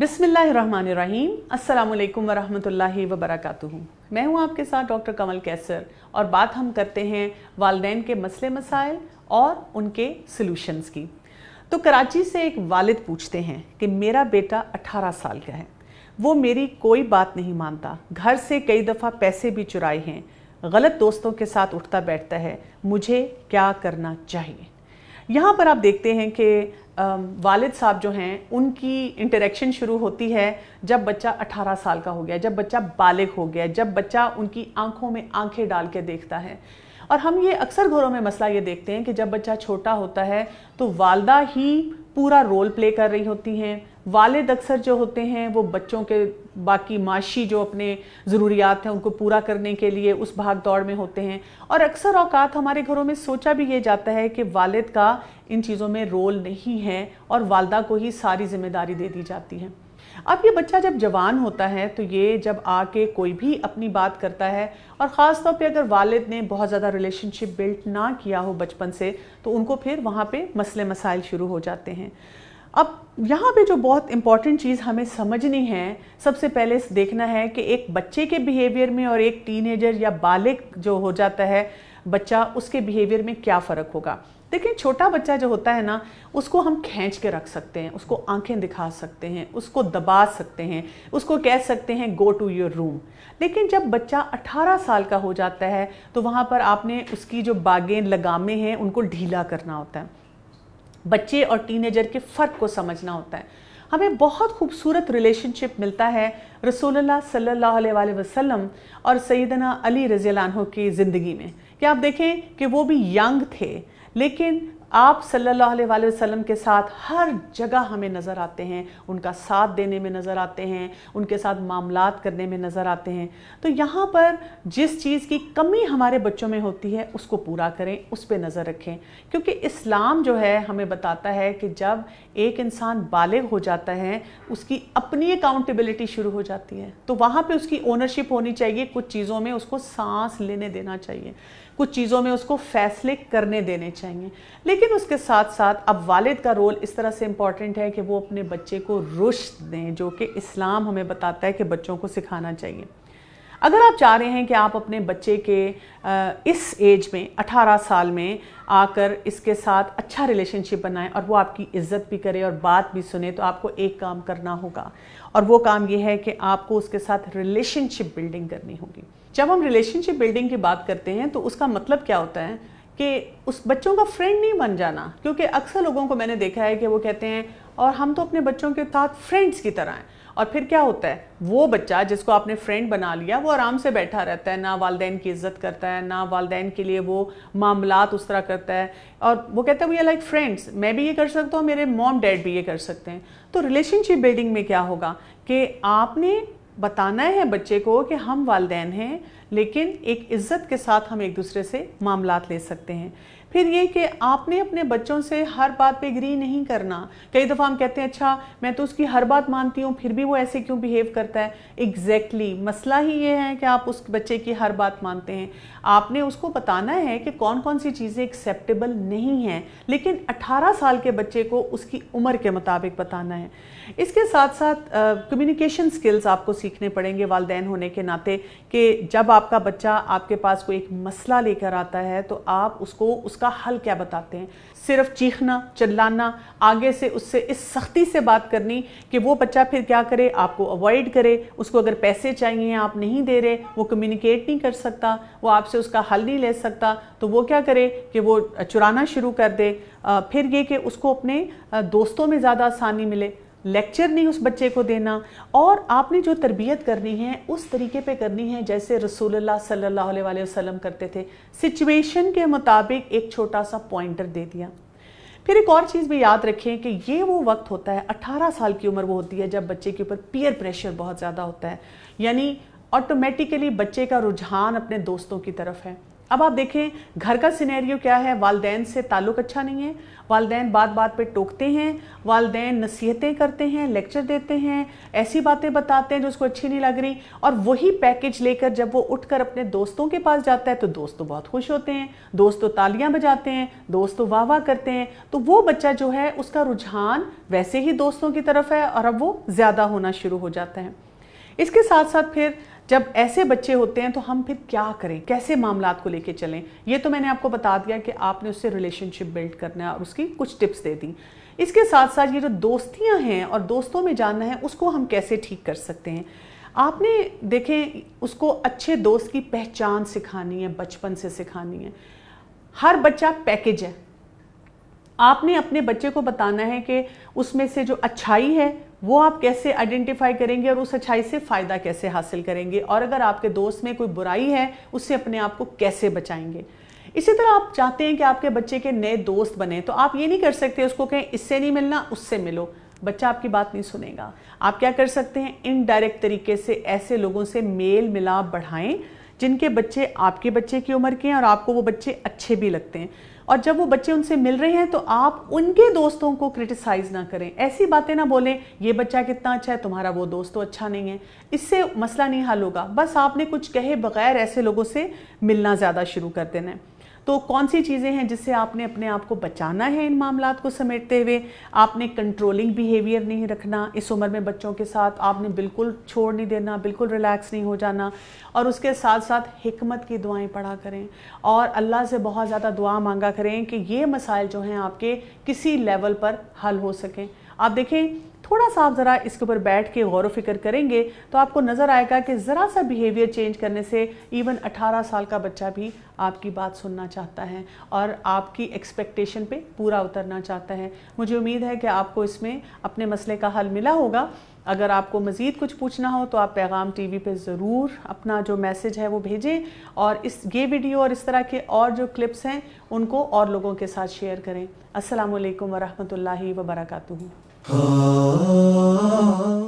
बिसमीम अल्लाम वरहमल वबरक मैं हूं आपके साथ डॉक्टर कमल कैसर और बात हम करते हैं वालदे के मसले मसाइल और उनके सलूशन्स की तो कराची से एक वालिद पूछते हैं कि मेरा बेटा 18 साल का है वो मेरी कोई बात नहीं मानता घर से कई दफ़ा पैसे भी चुराए हैं गलत दोस्तों के साथ उठता बैठता है मुझे क्या करना चाहिए यहाँ पर आप देखते हैं कि वालिद साहब जो हैं उनकी इंटरेक्शन शुरू होती है जब बच्चा 18 साल का हो गया जब बच्चा बालिग हो गया जब बच्चा उनकी आंखों में आंखें डाल के देखता है और हम ये अक्सर घरों में मसला ये देखते हैं कि जब बच्चा छोटा होता है तो वालदा ही पूरा रोल प्ले कर रही होती हैं वालद अक्सर जो होते हैं वो बच्चों के बाकी माशी जो अपने ज़रूरियात हैं उनको पूरा करने के लिए उस भाग दौड़ में होते हैं और अक्सर अवकात हमारे घरों में सोचा भी ये जाता है कि वालद का इन चीज़ों में रोल नहीं है और वालदा को ही सारी जिम्मेदारी दे दी जाती है अब ये बच्चा जब जवान होता है तो ये जब आके कोई भी अपनी बात करता है और ख़ास तौर पे अगर वालिद ने बहुत ज़्यादा रिलेशनशिप बिल्ट ना किया हो बचपन से तो उनको फिर वहाँ पे मसले मसाइल शुरू हो जाते हैं अब यहाँ पे जो बहुत इम्पॉर्टेंट चीज़ हमें समझनी है सबसे पहले देखना है कि एक बच्चे के बिहेवियर में और एक टीनेजर या बालिक जो हो जाता है बच्चा उसके बिहेवियर में क्या फ़र्क होगा देखिए छोटा बच्चा जो होता है ना उसको हम खींच के रख सकते हैं उसको आंखें दिखा सकते हैं उसको दबा सकते हैं उसको कह सकते हैं गो टू योर रूम लेकिन जब बच्चा 18 साल का हो जाता है तो वहाँ पर आपने उसकी जो बागें लगामे हैं उनको ढीला करना होता है बच्चे और टीनेजर के फ़र्क को समझना होता है हमें बहुत खूबसूरत रिलेशनशिप मिलता है सल्लल्लाहु अलैहि वसल्लम और सईदना अली रजी की ज़िंदगी में क्या आप देखें कि वो भी यंग थे लेकिन आप सल्लल्लाहु अलैहि वसल्लम के साथ हर जगह हमें नज़र आते हैं उनका साथ देने में नज़र आते हैं उनके साथ मामलात करने में नज़र आते हैं तो यहाँ पर जिस चीज़ की कमी हमारे बच्चों में होती है उसको पूरा करें उस पर नज़र रखें क्योंकि इस्लाम जो है हमें बताता है कि जब एक इंसान बालग हो जाता है उसकी अपनी अकाउंटेबिलिटी शुरू हो जाती है तो वहाँ पर उसकी ओनरशिप होनी चाहिए कुछ चीज़ों में उसको सांस लेने देना चाहिए कुछ चीज़ों में उसको फैसले करने देने चाहिए लेकिन उसके साथ साथ अब वालिद का रोल इस तरह से इम्पॉर्टेंट है कि वो अपने बच्चे को रुश दें जो कि इस्लाम हमें बताता है कि बच्चों को सिखाना चाहिए अगर आप चाह रहे हैं कि आप अपने बच्चे के इस एज में 18 साल में आकर इसके साथ अच्छा रिलेशनशिप बनाएं और वो आपकी इज्जत भी करे और बात भी सुने तो आपको एक काम करना होगा और वो काम ये है कि आपको उसके साथ रिलेशनशिप बिल्डिंग करनी होगी जब हम रिलेशनशिप बिल्डिंग की बात करते हैं तो उसका मतलब क्या होता है कि उस बच्चों का फ्रेंड नहीं बन जाना क्योंकि अक्सर लोगों को मैंने देखा है कि वो कहते हैं और हम तो अपने बच्चों के साथ फ्रेंड्स की तरह हैं और फिर क्या होता है वो बच्चा जिसको आपने फ्रेंड बना लिया वो आराम से बैठा रहता है ना वालदेन की इज्जत करता है ना वालदेन के लिए वो मामला उस तरह करता है और वो कहता है वी आर लाइक फ्रेंड्स मैं भी ये कर सकता हूँ मेरे मॉम डैड भी ये कर सकते हैं तो रिलेशनशिप बिल्डिंग में क्या होगा कि आपने बताना है बच्चे को कि हम वालदेन हैं लेकिन एक इज़्ज़त के साथ हम एक दूसरे से मामला ले सकते हैं फिर ये कि आपने अपने बच्चों से हर बात पे एग्री नहीं करना कई दफ़ा हम कहते हैं अच्छा मैं तो उसकी हर बात मानती हूँ फिर भी वो ऐसे क्यों बिहेव करता है एग्जैक्टली exactly, मसला ही ये है कि आप उस बच्चे की हर बात मानते हैं आपने उसको बताना है कि कौन कौन सी चीज़ें एक्सेप्टेबल नहीं हैं लेकिन अट्ठारह साल के बच्चे को उसकी उम्र के मुताबिक बताना है इसके साथ साथ कम्युनिकेशन स्किल्स आपको सीखने पड़ेंगे वालदेन होने के नाते कि जब आपका बच्चा आपके पास कोई एक मसला लेकर आता है तो आप उसको उस उसका हल क्या बताते हैं सिर्फ चीखना चिल्लाना आगे से उससे इस सख्ती से बात करनी कि वो बच्चा फिर क्या करे आपको अवॉइड करे उसको अगर पैसे चाहिए आप नहीं दे रहे वो कम्युनिकेट नहीं कर सकता वो आपसे उसका हल नहीं ले सकता तो वो क्या करे कि वो चुराना शुरू कर दे फिर ये कि उसको अपने दोस्तों में ज़्यादा आसानी मिले लेक्चर नहीं उस बच्चे को देना और आपने जो तरबियत करनी है उस तरीके पे करनी है जैसे रसूलुल्लाह सल्लल्लाहु अलैहि वसल्लम करते थे सिचुएशन के मुताबिक एक छोटा सा पॉइंटर दे दिया फिर एक और चीज़ भी याद रखें कि ये वो वक्त होता है 18 साल की उम्र वो होती है जब बच्चे के ऊपर पीयर प्रेशर बहुत ज़्यादा होता है यानी ऑटोमेटिकली बच्चे का रुझान अपने दोस्तों की तरफ है अब आप देखें घर का सिनेरियो क्या है वालदेन से ताल्लुक़ अच्छा नहीं है वालदेन बात बात पे टोकते हैं वालदेन नसीहतें करते हैं लेक्चर देते हैं ऐसी बातें बताते हैं जो उसको अच्छी नहीं लग रही और वही पैकेज लेकर जब वो उठकर अपने दोस्तों के पास जाता है तो दोस्त तो बहुत खुश होते हैं दोस्त तो तालियाँ बजाते हैं दोस्त तो वाह वाह करते हैं तो वो बच्चा जो है उसका रुझान वैसे ही दोस्तों की तरफ है और अब वो ज़्यादा होना शुरू हो जाता है इसके साथ साथ फिर जब ऐसे बच्चे होते हैं तो हम फिर क्या करें कैसे मामला को लेके चलें ये तो मैंने आपको बता दिया कि आपने उससे रिलेशनशिप बिल्ड करना है और उसकी कुछ टिप्स दे दी इसके साथ साथ ये जो दोस्तियां हैं और दोस्तों में जानना है उसको हम कैसे ठीक कर सकते हैं आपने देखें उसको अच्छे दोस्त की पहचान सिखानी है बचपन से सिखानी है हर बच्चा पैकेज है आपने अपने बच्चे को बताना है कि उसमें से जो अच्छाई है वो आप कैसे आइडेंटिफाई करेंगे और उस अच्छाई से फ़ायदा कैसे हासिल करेंगे और अगर आपके दोस्त में कोई बुराई है उससे अपने आप को कैसे बचाएंगे इसी तरह आप चाहते हैं कि आपके बच्चे के नए दोस्त बने तो आप ये नहीं कर सकते उसको कहें इससे नहीं मिलना उससे मिलो बच्चा आपकी बात नहीं सुनेगा आप क्या कर सकते हैं इनडायरेक्ट तरीके से ऐसे लोगों से मेल मिलाप बढ़ाएं जिनके बच्चे आपके बच्चे की उम्र के हैं और आपको वो बच्चे अच्छे भी लगते हैं और जब वो बच्चे उनसे मिल रहे हैं तो आप उनके दोस्तों को क्रिटिसाइज़ ना करें ऐसी बातें ना बोलें ये बच्चा कितना अच्छा है तुम्हारा वो दोस्त तो अच्छा नहीं है इससे मसला नहीं हल होगा बस आपने कुछ कहे बगैर ऐसे लोगों से मिलना ज़्यादा शुरू कर देना है तो कौन सी चीज़ें हैं जिससे आपने अपने आप को बचाना है इन मामला को समेटते हुए आपने कंट्रोलिंग बिहेवियर नहीं रखना इस उम्र में बच्चों के साथ आपने बिल्कुल छोड़ नहीं देना बिल्कुल रिलैक्स नहीं हो जाना और उसके साथ साथ हमत की दुआएं पढ़ा करें और अल्लाह से बहुत ज़्यादा दुआ मांगा करें कि ये मसाइल जो हैं आपके किसी लेवल पर हल हो सकें आप देखें थोड़ा सा आप ज़रा इसके ऊपर बैठ के गौर फिक्र करेंगे तो आपको नज़र आएगा कि ज़रा सा बिहेवियर चेंज करने से इवन 18 साल का बच्चा भी आपकी बात सुनना चाहता है और आपकी एक्सपेक्टेशन पे पूरा उतरना चाहता है मुझे उम्मीद है कि आपको इसमें अपने मसले का हल मिला होगा अगर आपको मज़ीद कुछ पूछना हो तो आप पैगाम टीवी पे ज़रूर अपना जो मैसेज है वो भेजें और इस ये वीडियो और इस तरह के और जो क्लिप्स हैं उनको और लोगों के साथ शेयर करें असलकम वरहमल वर्का Oh.